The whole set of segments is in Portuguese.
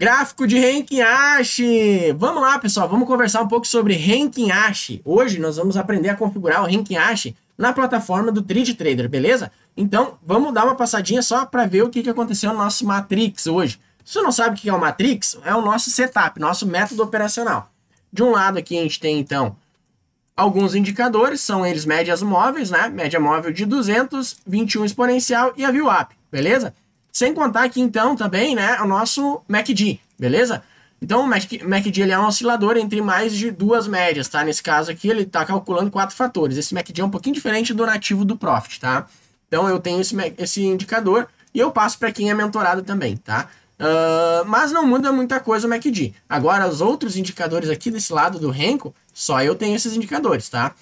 Gráfico de Renkiashi! Vamos lá, pessoal, vamos conversar um pouco sobre Renkiashi. Hoje nós vamos aprender a configurar o Renkiashi na plataforma do Trade Trader, beleza? Então, vamos dar uma passadinha só para ver o que, que aconteceu no nosso Matrix hoje. Se você não sabe o que é o Matrix, é o nosso setup, nosso método operacional. De um lado aqui a gente tem, então, alguns indicadores, são eles médias móveis, né? Média móvel de 200, 21 exponencial e a VWAP, beleza? Sem contar aqui então também, né, o nosso MACD, beleza? Então o MACD ele é um oscilador entre mais de duas médias, tá? Nesse caso aqui ele está calculando quatro fatores. Esse MACD é um pouquinho diferente do nativo do Profit, tá? Então eu tenho esse, esse indicador e eu passo para quem é mentorado também, tá? Uh, mas não muda muita coisa o MACD. Agora, os outros indicadores aqui desse lado do Renko, só eu tenho esses indicadores, tá?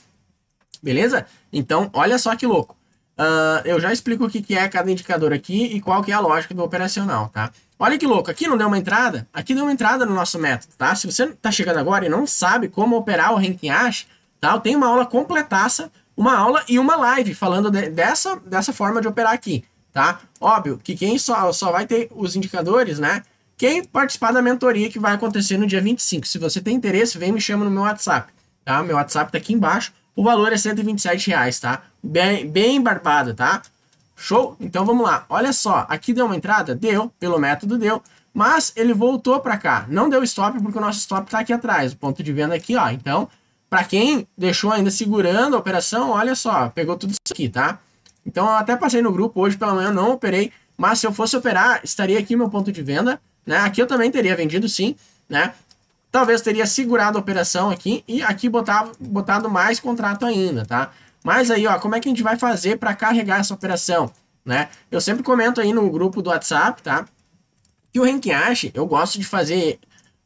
Beleza? Então, olha só que louco. Uh, eu já explico o que, que é cada indicador aqui e qual que é a lógica do operacional, tá? Olha que louco, aqui não deu uma entrada? Aqui deu uma entrada no nosso método, tá? Se você está chegando agora e não sabe como operar o ranking hash, tá? eu tenho uma aula completaça, uma aula e uma live falando de, dessa, dessa forma de operar aqui, tá? Óbvio que quem só, só vai ter os indicadores, né? Quem participar da mentoria que vai acontecer no dia 25. Se você tem interesse, vem me chama no meu WhatsApp, tá? Meu WhatsApp tá aqui embaixo o valor é 127 reais, tá? Bem, bem barbado, tá? Show? Então vamos lá. Olha só, aqui deu uma entrada? Deu, pelo método deu. Mas ele voltou para cá. Não deu stop porque o nosso stop está aqui atrás. O ponto de venda aqui, ó. Então, para quem deixou ainda segurando a operação, olha só, pegou tudo isso aqui, tá? Então eu até passei no grupo hoje pela manhã, não operei. Mas se eu fosse operar, estaria aqui meu ponto de venda, né? Aqui eu também teria vendido sim, né? talvez teria segurado a operação aqui e aqui botava, botado mais contrato ainda, tá? Mas aí, ó, como é que a gente vai fazer para carregar essa operação, né? Eu sempre comento aí no grupo do WhatsApp, tá? Que o Renkiashi, eu gosto de fazer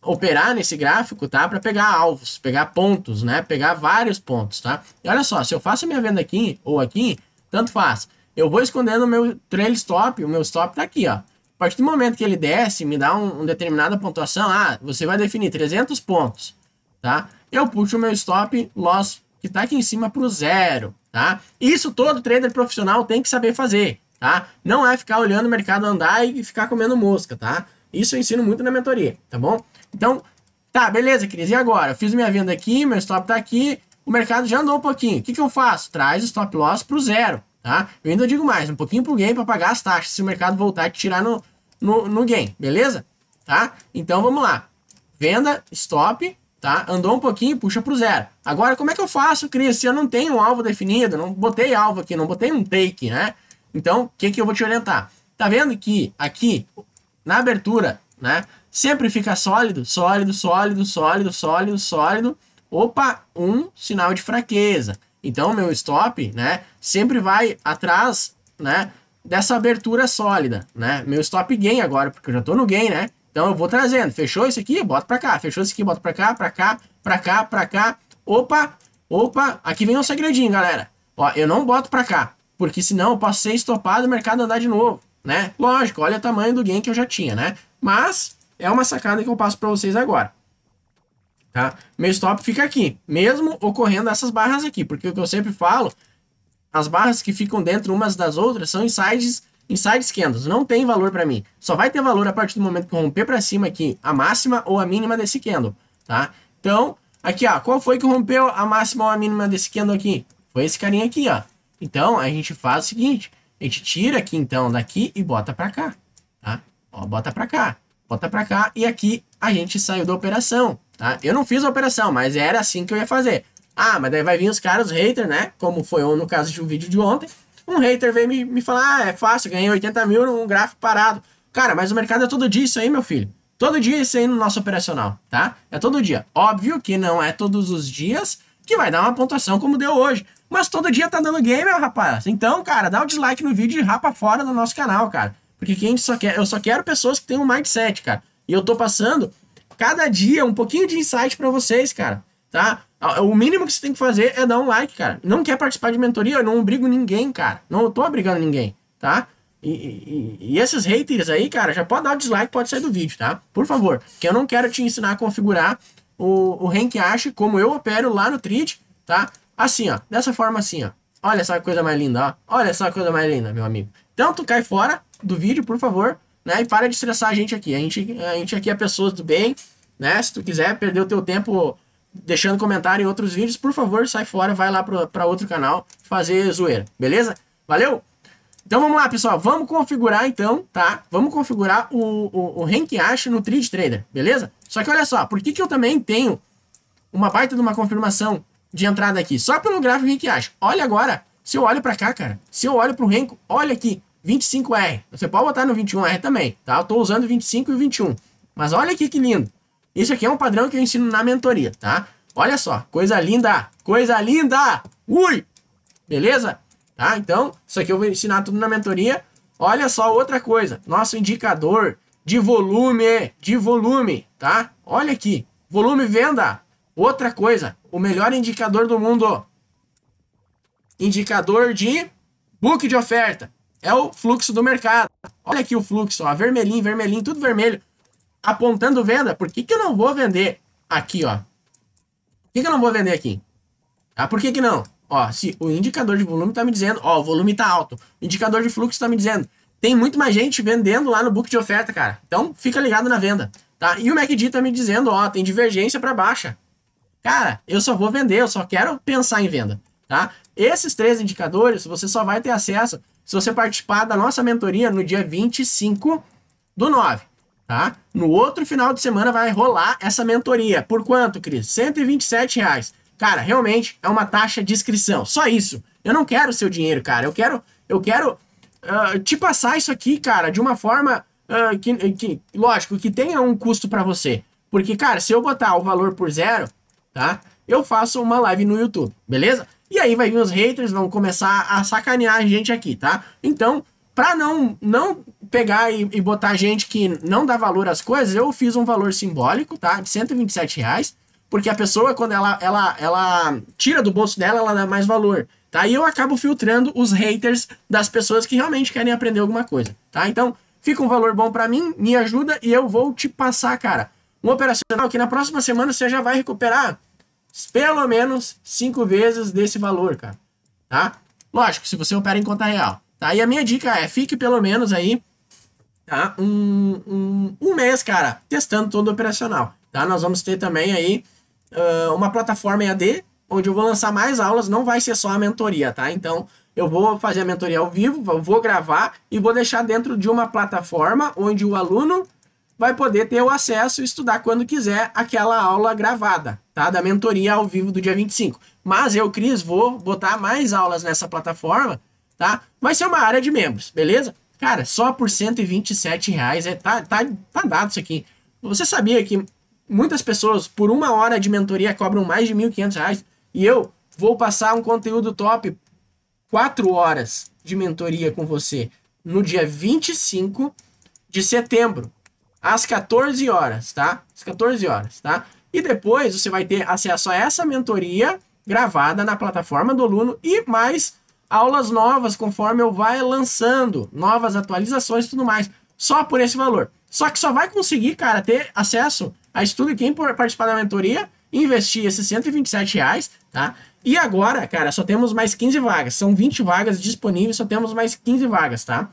operar nesse gráfico, tá? Para pegar alvos, pegar pontos, né? Pegar vários pontos, tá? E olha só, se eu faço minha venda aqui ou aqui, tanto faz. Eu vou escondendo o meu trail stop, o meu stop tá aqui, ó. A partir do momento que ele desce, me dá uma um determinada pontuação, ah, você vai definir 300 pontos, tá? Eu puxo o meu stop loss que tá aqui em cima pro zero, tá? Isso todo trader profissional tem que saber fazer, tá? Não é ficar olhando o mercado andar e ficar comendo mosca, tá? Isso eu ensino muito na mentoria, tá bom? Então, tá, beleza, Cris, e agora? Eu fiz minha venda aqui, meu stop tá aqui, o mercado já andou um pouquinho. O que, que eu faço? Traz o stop loss pro zero, tá? Eu ainda digo mais, um pouquinho pro game para pagar as taxas, se o mercado voltar e tirar no, no, no gain, beleza? Tá? Então vamos lá. Venda, stop, tá? Andou um pouquinho, puxa pro zero. Agora, como é que eu faço, Cris, se eu não tenho um alvo definido, não botei alvo aqui, não botei um take, né? Então, o que que eu vou te orientar? Tá vendo que aqui, na abertura, né, sempre fica sólido, sólido, sólido, sólido, sólido, sólido. Opa, um sinal de fraqueza. Então, meu stop, né, sempre vai atrás, né, dessa abertura sólida, né? Meu stop gain agora, porque eu já tô no gain, né? Então eu vou trazendo. Fechou isso aqui? Bota pra cá. Fechou isso aqui? Bota pra cá, pra cá, pra cá, pra cá. Opa, opa. Aqui vem um segredinho, galera. Ó, eu não boto pra cá, porque senão eu posso ser estopado e o mercado andar de novo, né? Lógico, olha o tamanho do gain que eu já tinha, né? Mas é uma sacada que eu passo pra vocês agora. Tá? Meu stop fica aqui, mesmo ocorrendo essas barras aqui, porque o que eu sempre falo as barras que ficam dentro umas das outras são insides, insides candles. Não tem valor para mim. Só vai ter valor a partir do momento que eu romper para cima aqui a máxima ou a mínima desse candle, tá? Então, aqui, ó, qual foi que rompeu a máxima ou a mínima desse candle aqui? Foi esse carinha aqui, ó. Então, a gente faz o seguinte, a gente tira aqui então daqui e bota para cá, tá? Ó, bota para cá, bota para cá e aqui a gente saiu da operação, tá? Eu não fiz a operação, mas era assim que eu ia fazer. Ah, mas daí vai vir os caras, os haters, né? Como foi no caso de um vídeo de ontem. Um hater veio me, me falar, ah, é fácil, ganhei 80 mil num gráfico parado. Cara, mas o mercado é todo dia isso aí, meu filho. Todo dia isso aí no nosso operacional, tá? É todo dia. Óbvio que não é todos os dias que vai dar uma pontuação como deu hoje. Mas todo dia tá dando game, meu rapaz. Então, cara, dá o um dislike no vídeo e rapa fora do nosso canal, cara. Porque quem só quer, eu só quero pessoas que têm um mindset, cara. E eu tô passando cada dia um pouquinho de insight para vocês, cara, tá? Ah, o mínimo que você tem que fazer é dar um like, cara. Não quer participar de mentoria? Eu não obrigo ninguém, cara. Não tô obrigando ninguém, tá? E, e, e, esses haters aí, cara, já pode dar o dislike, pode sair do vídeo, tá? Por favor, que eu não quero te ensinar a configurar o, o rank ache como eu opero lá no Trid, tá? Assim, ó, dessa forma assim, ó. Olha essa coisa mais linda, ó. Olha essa coisa mais linda, meu amigo. Então tu cai fora do vídeo, por favor, né? E para de estressar a gente aqui. A gente, a gente aqui é pessoas do bem, né? Se tu quiser perder o teu tempo deixando comentário em outros vídeos, por favor, sai fora, vai lá para outro canal fazer zoeira, beleza? Valeu? Então vamos lá, pessoal, vamos configurar então, tá? Vamos configurar o, o, o Rank Ash no Trade Trader, beleza? Só que olha só, por que, que eu também tenho uma baita de uma confirmação de entrada aqui? Só pelo gráfico Rank Ash. Olha agora, se eu olho para cá, cara, se eu olho para o Renko, olha aqui, 25R. Você pode botar no 21R também, tá? Eu tô usando 25 e 21. Mas olha aqui que lindo. Isso aqui é um padrão que eu ensino na mentoria, tá? Olha só, coisa linda, coisa linda! Ui! Beleza? Tá? Então, isso aqui eu vou ensinar tudo na mentoria. Olha só outra coisa, nosso indicador de volume, de volume, tá? Olha aqui, volume venda. Outra coisa, o melhor indicador do mundo. Indicador de book de oferta. É o fluxo do mercado. Olha aqui o fluxo, ó, vermelhinho, vermelhinho, tudo vermelho apontando venda. Por que, que eu não vou vender aqui, ó? Por que, que eu não vou vender aqui? Ah, por que, que não? Ó, se o indicador de volume tá me dizendo, ó, o volume tá alto. O indicador de fluxo tá me dizendo. Tem muito mais gente vendendo lá no book de oferta, cara. Então, fica ligado na venda, tá? E o MACD tá me dizendo, ó, tem divergência para baixa. Cara, eu só vou vender, eu só quero pensar em venda, tá? Esses três indicadores você só vai ter acesso se você participar da nossa mentoria no dia 25 do 9 tá? No outro final de semana vai rolar essa mentoria. Por quanto, Cris? R$ reais. Cara, realmente é uma taxa de inscrição. Só isso. Eu não quero seu dinheiro, cara. Eu quero, eu quero uh, te passar isso aqui, cara, de uma forma uh, que, que, lógico, que tenha um custo para você. Porque, cara, se eu botar o valor por zero, tá? Eu faço uma live no YouTube, beleza? E aí vai vir os haters, vão começar a sacanear a gente aqui, tá? Então, para não, não pegar e, e, botar gente que não dá valor às coisas, eu fiz um valor simbólico, tá? De 127 reais, porque a pessoa, quando ela, ela, ela tira do bolso dela, ela dá mais valor, tá? E eu acabo filtrando os haters das pessoas que realmente querem aprender alguma coisa, tá? Então, fica um valor bom para mim, me ajuda e eu vou te passar, cara, um operacional que na próxima semana você já vai recuperar pelo menos cinco vezes desse valor, cara, tá? Lógico, se você opera em conta real. Tá? E a minha dica é, fique pelo menos aí tá? um, um, um mês, cara, testando todo o operacional. Tá? Nós vamos ter também aí uh, uma plataforma EAD, onde eu vou lançar mais aulas, não vai ser só a mentoria, tá? Então, eu vou fazer a mentoria ao vivo, vou gravar e vou deixar dentro de uma plataforma onde o aluno vai poder ter o acesso e estudar quando quiser aquela aula gravada, tá? Da mentoria ao vivo do dia 25. Mas eu, Cris, vou botar mais aulas nessa plataforma tá? Mas é uma área de membros, beleza? Cara, só por 127 reais, é, tá, tá, tá dado isso aqui. Você sabia que muitas pessoas, por uma hora de mentoria, cobram mais de 1.500 reais? E eu vou passar um conteúdo top, 4 horas de mentoria com você, no dia 25 de setembro, às 14 horas, tá? Às 14 horas, tá? E depois você vai ter acesso a essa mentoria gravada na plataforma do aluno e mais aulas novas conforme eu vai lançando, novas atualizações e tudo mais, só por esse valor. Só que só vai conseguir, cara, ter acesso a estudo quem participar da mentoria investir esses 127 reais, tá? E agora, cara, só temos mais 15 vagas. São 20 vagas disponíveis, só temos mais 15 vagas, tá?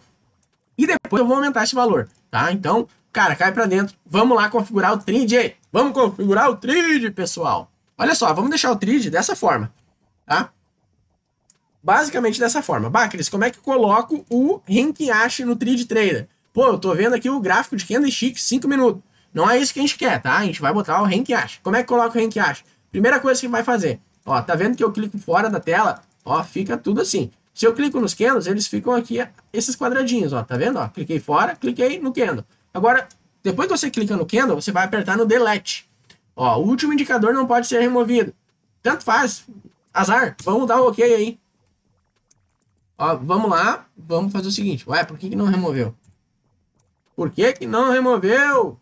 E depois eu vou aumentar esse valor, tá? Então, cara, cai pra dentro. Vamos lá configurar o Trid. Vamos configurar o Trid, pessoal. Olha só, vamos deixar o Trid dessa forma, tá? basicamente dessa forma. Bacris, como é que eu coloco o Renkiashi no Trade Trader? Pô, eu tô vendo aqui o gráfico de candlestick 5 minutos. Não é isso que a gente quer, tá? A gente vai botar o Renkiashi. Como é que coloca o Renkiashi? Primeira coisa que vai fazer, ó, tá vendo que eu clico fora da tela? Ó, fica tudo assim. Se eu clico nos candles, eles ficam aqui, esses quadradinhos, ó, tá vendo? Ó, cliquei fora, cliquei no candle. Agora, depois que você clica no candle, você vai apertar no delete. Ó, o último indicador não pode ser removido. Tanto faz, azar, vamos dar o ok aí. Ó, vamos lá, vamos fazer o seguinte. Ué, por que, que não removeu? Por que, que não removeu?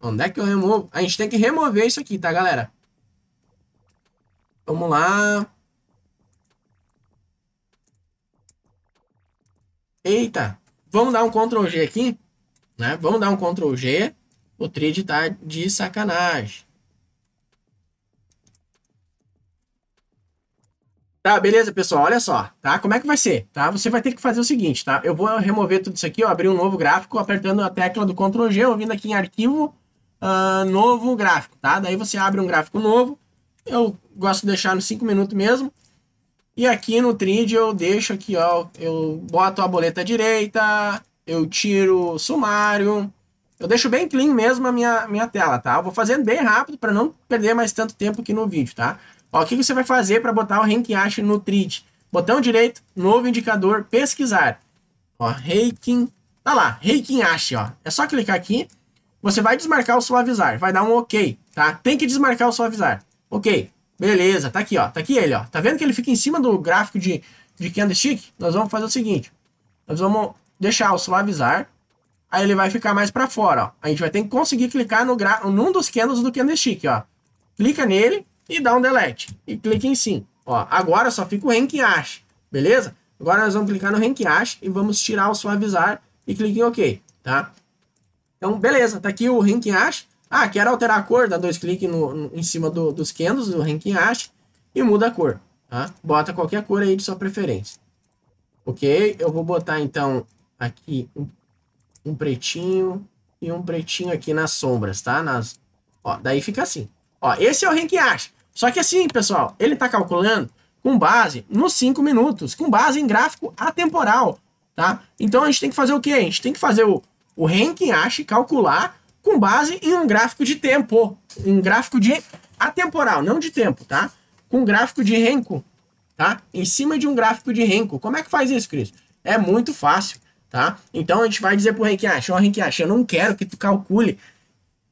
Onde é que eu removo? A gente tem que remover isso aqui, tá, galera? Vamos lá. Eita. Vamos dar um Ctrl G aqui, né? Vamos dar um Ctrl G. O trade tá de sacanagem. Tá, beleza, pessoal, olha só, tá? Como é que vai ser, tá? Você vai ter que fazer o seguinte, tá? Eu vou remover tudo isso aqui, ó, abrir um novo gráfico, apertando a tecla do Ctrl G, ou vindo aqui em arquivo, uh, novo gráfico, tá? Daí você abre um gráfico novo, eu gosto de deixar nos 5 minutos mesmo, e aqui no Trid eu deixo aqui, ó, eu boto a boleta direita, eu tiro o sumário, eu deixo bem clean mesmo a minha, minha tela, tá? Eu vou fazendo bem rápido para não perder mais tanto tempo aqui no vídeo, tá? Ó, o que você vai fazer para botar o Ash no Trid? Botão direito, novo indicador, pesquisar. Ó, Reikin... Tá lá, Ash, ó. É só clicar aqui. Você vai desmarcar o suavizar. Vai dar um ok, tá? Tem que desmarcar o suavizar. Ok. Beleza, tá aqui, ó. Tá aqui ele, ó. Tá vendo que ele fica em cima do gráfico de, de candlestick? Nós vamos fazer o seguinte. Nós vamos deixar o suavizar. Aí ele vai ficar mais pra fora, ó. A gente vai ter que conseguir clicar no gra... num dos candles do candlestick, ó. Clica nele e dá um delete. E clica em sim. Ó, agora só fica o ranking hash, beleza? Agora nós vamos clicar no ranking hash e vamos tirar o suavizar e clique em OK, tá? Então, beleza, tá aqui o ranking hash. Ah, quero alterar a cor, dá dois cliques no, no, em cima do, dos candles, do ranking hash e muda a cor, tá? Bota qualquer cor aí de sua preferência. Ok, eu vou botar então aqui um, um pretinho e um pretinho aqui nas sombras, tá? Nas, ó, daí fica assim. Ó, esse é o ranking hash. Só que assim, pessoal, ele está calculando com base nos 5 minutos, com base em gráfico atemporal, tá? Então a gente tem que fazer o quê? A gente tem que fazer o, o ranking hash, calcular com base em um gráfico de tempo, um gráfico de atemporal, não de tempo, tá? Com gráfico de renko, tá? Em cima de um gráfico de renko. Como é que faz isso, Cris? É muito fácil, tá? Então a gente vai dizer para o ranking hash, ó, oh, ranking hash, eu não quero que tu calcule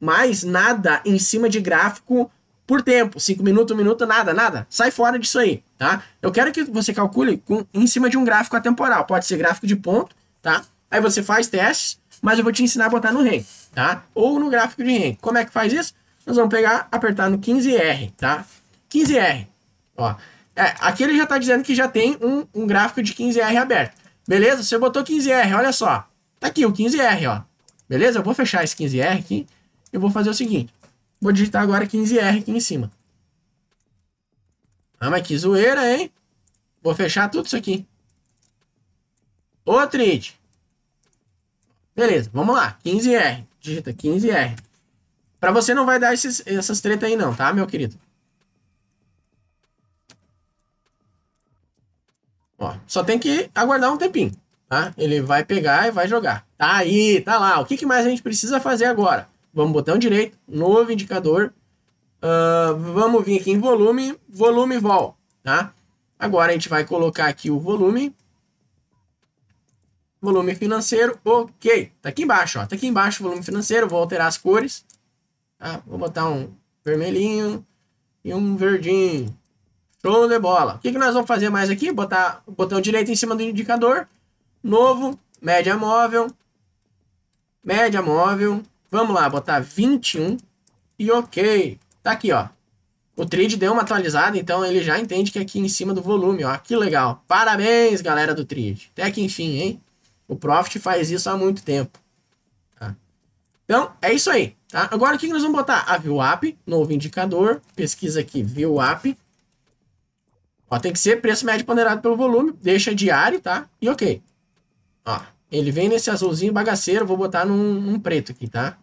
mais nada em cima de gráfico por tempo, 5 minutos, um minuto, nada, nada. Sai fora disso aí, tá? Eu quero que você calcule com, em cima de um gráfico atemporal. Pode ser gráfico de ponto, tá? Aí você faz testes, mas eu vou te ensinar a botar no REM, tá? Ou no gráfico de REM. Como é que faz isso? Nós vamos pegar, apertar no 15R, tá? 15R, ó. É, aqui ele já tá dizendo que já tem um, um gráfico de 15R aberto. Beleza? Você botou 15R, olha só. Tá aqui o 15R, ó. Beleza? Eu vou fechar esse 15R aqui. Eu vou fazer o seguinte. Vou digitar agora 15R aqui em cima. Ah, mas que zoeira, hein? Vou fechar tudo isso aqui. Ô, Trid. Beleza, vamos lá. 15R. Digita 15R. Pra você não vai dar esses, essas tretas aí não, tá, meu querido? Ó, só tem que aguardar um tempinho, tá? Ele vai pegar e vai jogar. Tá aí, tá lá. O que, que mais a gente precisa fazer agora? Vamos botão direito, novo indicador. Uh, vamos vir aqui em volume, volume vol, tá? Agora a gente vai colocar aqui o volume. Volume financeiro, ok. Tá aqui embaixo, ó. Tá aqui embaixo o volume financeiro. Vou alterar as cores. Tá? Vou botar um vermelhinho e um verdinho. Show de bola. O que, que nós vamos fazer mais aqui? Botar o botão direito em cima do indicador. Novo, média móvel. Média móvel. Vamos lá, botar 21 e ok. Tá aqui, ó. O trade deu uma atualizada, então ele já entende que é aqui em cima do volume, ó. Que legal. Parabéns, galera do trade. Até que enfim, hein? O Profit faz isso há muito tempo. Tá? Então, é isso aí. Tá? Agora, o que, nós vamos botar? A VWAP, novo indicador. Pesquisa aqui, VWAP. Ó, tem que ser preço médio ponderado pelo volume. Deixa diário, tá? E ok. Ó, ele vem nesse azulzinho bagaceiro. Vou botar num, num preto aqui, tá?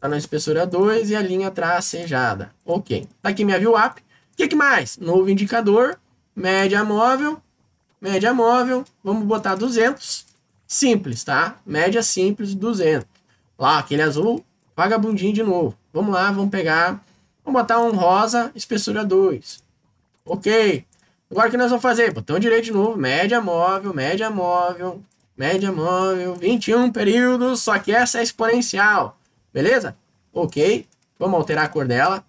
Tá na espessura 2 e a linha tracejada. Ok. Tá aqui minha view up. O que, que mais? Novo indicador, média móvel, média móvel, vamos botar 200. Simples, tá? Média simples, 200. Lá, aquele azul, vagabundinho de novo. Vamos lá, vamos pegar, vamos botar um rosa, espessura 2. Ok. Agora o que nós vamos fazer? Botão direito de novo, média móvel, média móvel, média móvel, 21 períodos, só que essa é exponencial. Beleza? Ok. Vamos alterar a cor dela.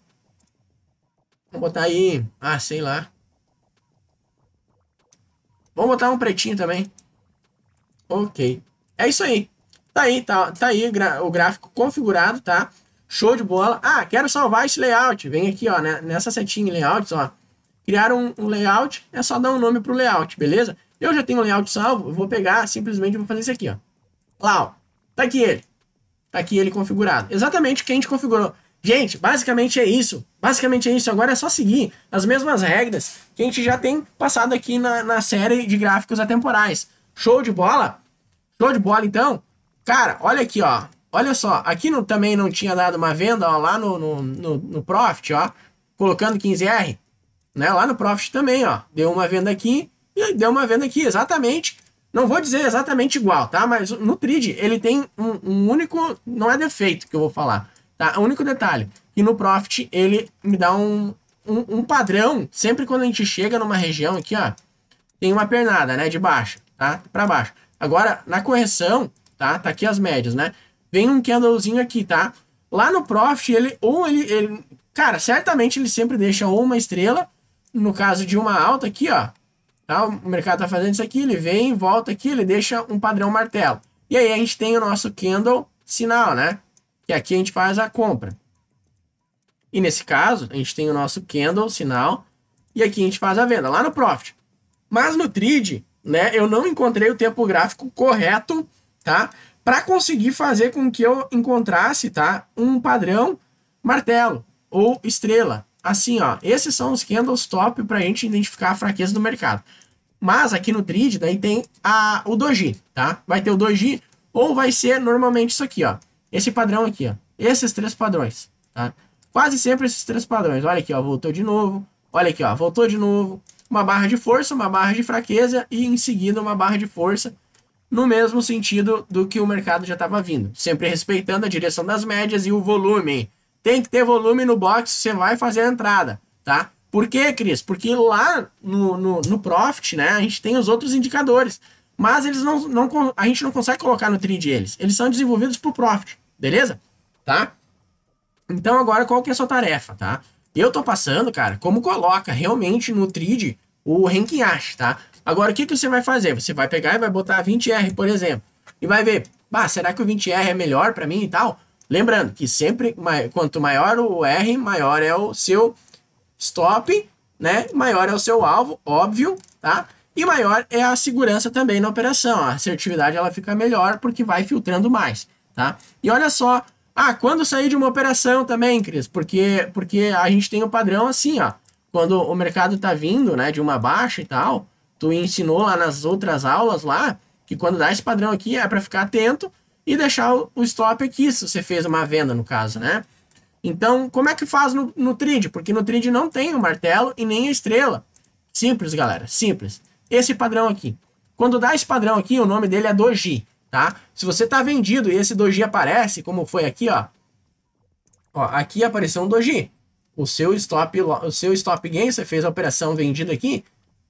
Vamos botar aí... Ah, sei lá. Vamos botar um pretinho também. Ok. É isso aí. Tá aí, tá, tá aí o gráfico configurado, tá? Show de bola. Ah, quero salvar esse layout. Vem aqui, ó, né? nessa setinha layouts, ó. Criar um, um, layout, é só dar um nome pro layout, beleza? Eu já tenho um layout salvo, vou pegar, simplesmente vou fazer isso aqui, ó. Lá, ó. Tá aqui ele. Tá aqui ele configurado. Exatamente o que a gente configurou. Gente, basicamente é isso. Basicamente é isso. Agora é só seguir as mesmas regras que a gente já tem passado aqui na, na série de gráficos atemporais. Show de bola? Show de bola, então? Cara, olha aqui, ó. Olha só. Aqui não, também não tinha dado uma venda, ó, lá no, no, no, no Profit, ó. Colocando 15R. Né? Lá no Profit também, ó. Deu uma venda aqui e deu uma venda aqui, exatamente não vou dizer exatamente igual, tá? Mas no Trid ele tem um, um, único. Não é defeito que eu vou falar, tá? O único detalhe. Que no Profit ele me dá um, um, um padrão. Sempre quando a gente chega numa região aqui, ó. Tem uma pernada, né? De baixo, tá? Pra baixo. Agora, na correção, tá? Tá aqui as médias, né? Vem um candlezinho aqui, tá? Lá no Profit, ele. Ou ele, ele. Cara, certamente ele sempre deixa ou uma estrela. No caso de uma alta aqui, ó Tá? O mercado está fazendo isso aqui, ele vem, volta aqui, ele deixa um padrão martelo. E aí a gente tem o nosso candle sinal, né? e aqui a gente faz a compra. E nesse caso, a gente tem o nosso candle sinal e aqui a gente faz a venda, lá no profit. Mas no trade, né, eu não encontrei o tempo gráfico correto, tá? Para conseguir fazer com que eu encontrasse, tá, um padrão martelo ou estrela, assim, ó, esses são os candles top para a gente identificar a fraqueza do mercado. Mas aqui no trade, daí tem a, o doji, tá? Vai ter o doji ou vai ser normalmente isso aqui, ó. Esse padrão aqui, ó. Esses três padrões, tá? Quase sempre esses três padrões. Olha aqui, ó, voltou de novo. Olha aqui, ó, voltou de novo. Uma barra de força, uma barra de fraqueza e em seguida uma barra de força no mesmo sentido do que o mercado já estava vindo, sempre respeitando a direção das médias e o volume tem que ter volume no box você vai fazer a entrada, tá? Por quê, Cris? Porque lá no, no, no Profit, né, a gente tem os outros indicadores, mas eles não, não a gente não consegue colocar no trade eles. Eles são desenvolvidos pro Profit, beleza? Tá? Então agora qual que é a sua tarefa, tá? Eu tô passando, cara, como coloca realmente no trade o ranking acha, tá? Agora o que, que você vai fazer? Você vai pegar e vai botar 20R, por exemplo, e vai ver, bah, será que o 20R é melhor para mim e tal? Lembrando que sempre, quanto maior o R, maior é o seu stop, né? Maior é o seu alvo, óbvio, tá? E maior é a segurança também na operação. A assertividade ela fica melhor porque vai filtrando mais, tá? E olha só, ah, quando sair de uma operação também, Cris, porque, porque a gente tem o um padrão assim, ó. Quando o mercado tá vindo, né, de uma baixa e tal, tu ensinou lá nas outras aulas lá, que quando dá esse padrão aqui é para ficar atento, e deixar o stop aqui, se você fez uma venda no caso, né? Então, como é que faz no, no trade? Porque no trade não tem o martelo e nem a estrela. Simples, galera, simples. Esse padrão aqui. Quando dá esse padrão aqui, o nome dele é doji, tá? Se você tá vendido e esse doji aparece, como foi aqui, ó. Ó, aqui apareceu um doji. O seu stop, o seu stop gain, você fez a operação vendida aqui,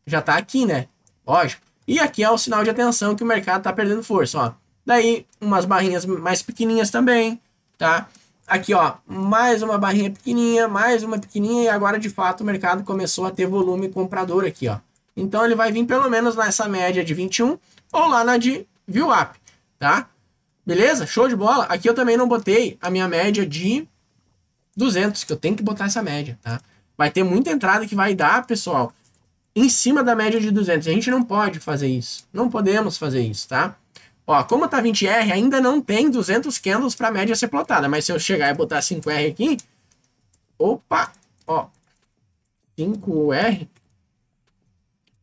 já tá aqui, né? Lógico. E aqui é o sinal de atenção que o mercado tá perdendo força, ó. Daí, umas barrinhas mais pequenininhas também, tá? Aqui, ó, mais uma barrinha pequenininha, mais uma pequenininha, e agora, de fato, o mercado começou a ter volume comprador aqui, ó. Então, ele vai vir pelo menos nessa média de 21 ou lá na de view up, tá? Beleza? Show de bola? Aqui eu também não botei a minha média de 200, que eu tenho que botar essa média, tá? Vai ter muita entrada que vai dar, pessoal, em cima da média de 200. A gente não pode fazer isso. Não podemos fazer isso, tá? Ó, como tá 20R, ainda não tem 200 candles para a média ser plotada, mas se eu chegar e botar 5R aqui, opa, ó, 5R,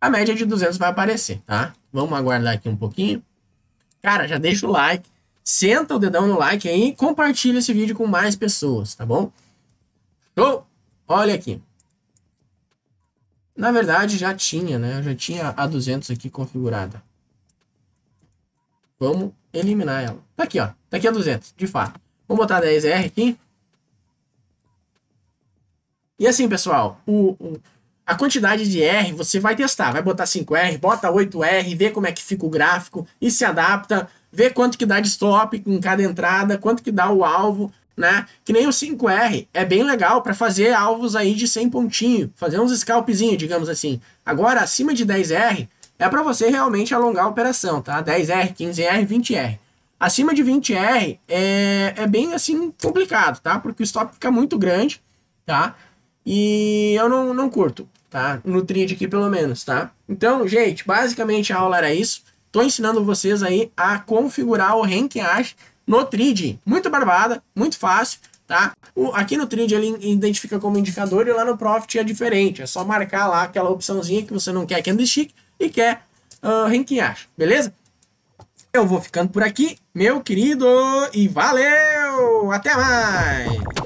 a média de 200 vai aparecer, tá? Vamos aguardar aqui um pouquinho. Cara, já deixa o like, senta o dedão no like aí e compartilha esse vídeo com mais pessoas, tá bom? Show! Olha aqui. Na verdade, já tinha, né? Eu já tinha a 200 aqui configurada. Vamos eliminar ela. Tá aqui, ó. Tá aqui a 200, de fato. Vamos botar 10R aqui. E assim, pessoal, o, o, a quantidade de R você vai testar. Vai botar 5R, bota 8R, vê como é que fica o gráfico e se adapta. Vê quanto que dá de stop em cada entrada, quanto que dá o alvo, né? Que nem o 5R é bem legal para fazer alvos aí de 100 pontinho, fazer uns scalpzinho, digamos assim. Agora, acima de 10R, é para você realmente alongar a operação, tá? 10R, 15R, 20R. Acima de 20R é, é bem assim complicado, tá? Porque o stop fica muito grande, tá? E eu não, não curto, tá? No trade aqui pelo menos, tá? Então, gente, basicamente a aula era isso. Tô ensinando vocês aí a configurar o rank no trade. Muito barbada, muito fácil, tá? O, aqui no trade ele identifica como indicador e lá no profit é diferente. É só marcar lá aquela opçãozinha que você não quer que ande chique e quer uh, ah, renquinhar, beleza? Eu vou ficando por aqui, meu querido, e valeu! Até mais!